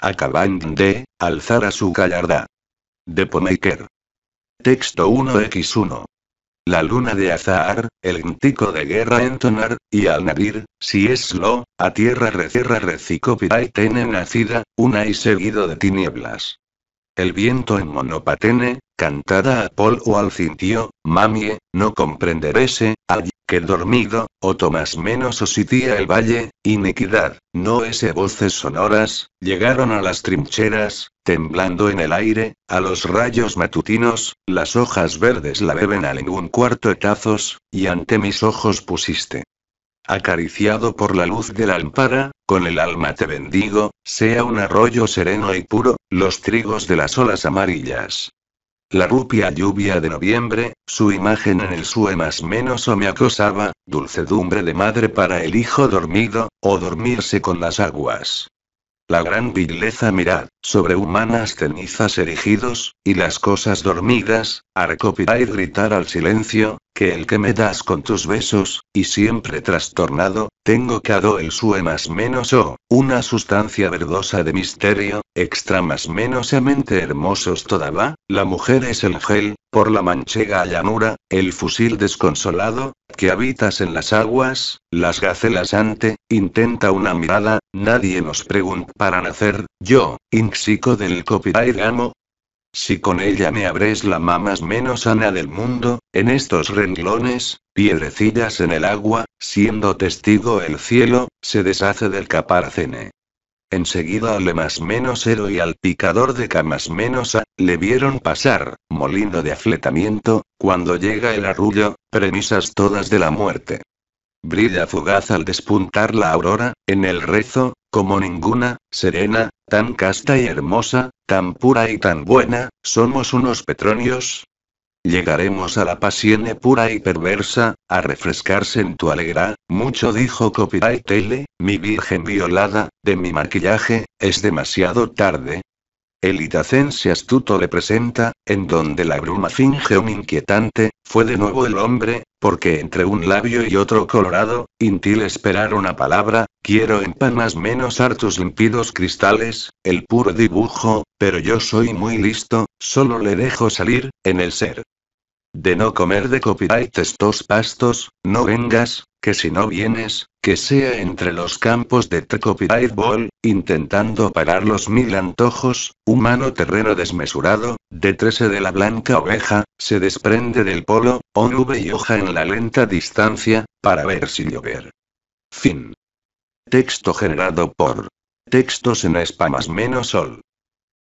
Acaban de alzar a su gallarda. De Texto 1x1. La luna de Azahar, el íntico de guerra entonar, y al nadir, si es lo, a tierra recierra recicopira y tene nacida, una y seguido de tinieblas. El viento en monopatene, cantada a pol o al cintio, mamie, no ese, allí, que dormido, o tomas menos ositía el valle, iniquidad, no ese voces sonoras, llegaron a las trincheras, temblando en el aire, a los rayos matutinos, las hojas verdes la beben al ningún cuarto etazos y ante mis ojos pusiste. Acariciado por la luz de la lámpara, con el alma te bendigo, sea un arroyo sereno y puro, los trigos de las olas amarillas. La rupia lluvia de noviembre, su imagen en el sue más menos o me acosaba, dulcedumbre de madre para el hijo dormido, o dormirse con las aguas. La gran vileza mirad, sobre humanas cenizas erigidos, y las cosas dormidas, arcopiar y gritar al silencio, que el que me das con tus besos, y siempre trastornado, tengo cada el sue más menos o, una sustancia verdosa de misterio, extra más menosamente hermosos todavía, la mujer es el gel, por la manchega llanura, el fusil desconsolado, que habitas en las aguas, las gacelas ante, intenta una mirada, nadie nos pregunta para nacer, yo, inxico del copyright amo, si con ella me abres la más menos sana del mundo, en estos renglones, piedrecillas en el agua, siendo testigo el cielo, se deshace del caparcene. Enseguida al más menos héroe y al picador de camas menos a, le vieron pasar, molindo de afletamiento, cuando llega el arrullo, premisas todas de la muerte. Brilla fugaz al despuntar la aurora, en el rezo, como ninguna, serena, tan casta y hermosa, tan pura y tan buena, somos unos petronios. Llegaremos a la pasión pura y perversa, a refrescarse en tu alegra, mucho dijo Copyright L, mi virgen violada, de mi maquillaje, es demasiado tarde, el itacense astuto le presenta, en donde la bruma finge un inquietante, fue de nuevo el hombre, porque entre un labio y otro colorado, intil esperar una palabra, quiero en panas menos hartos limpidos cristales, el puro dibujo, pero yo soy muy listo, solo le dejo salir, en el ser. De no comer de copyright estos pastos, no vengas, que si no vienes, que sea entre los campos de Tecop Ball, intentando parar los mil antojos, humano terreno desmesurado, de trece de la blanca oveja, se desprende del polo, o nube y hoja en la lenta distancia, para ver si llover. Fin. Texto generado por Textos en Espamas menos Sol.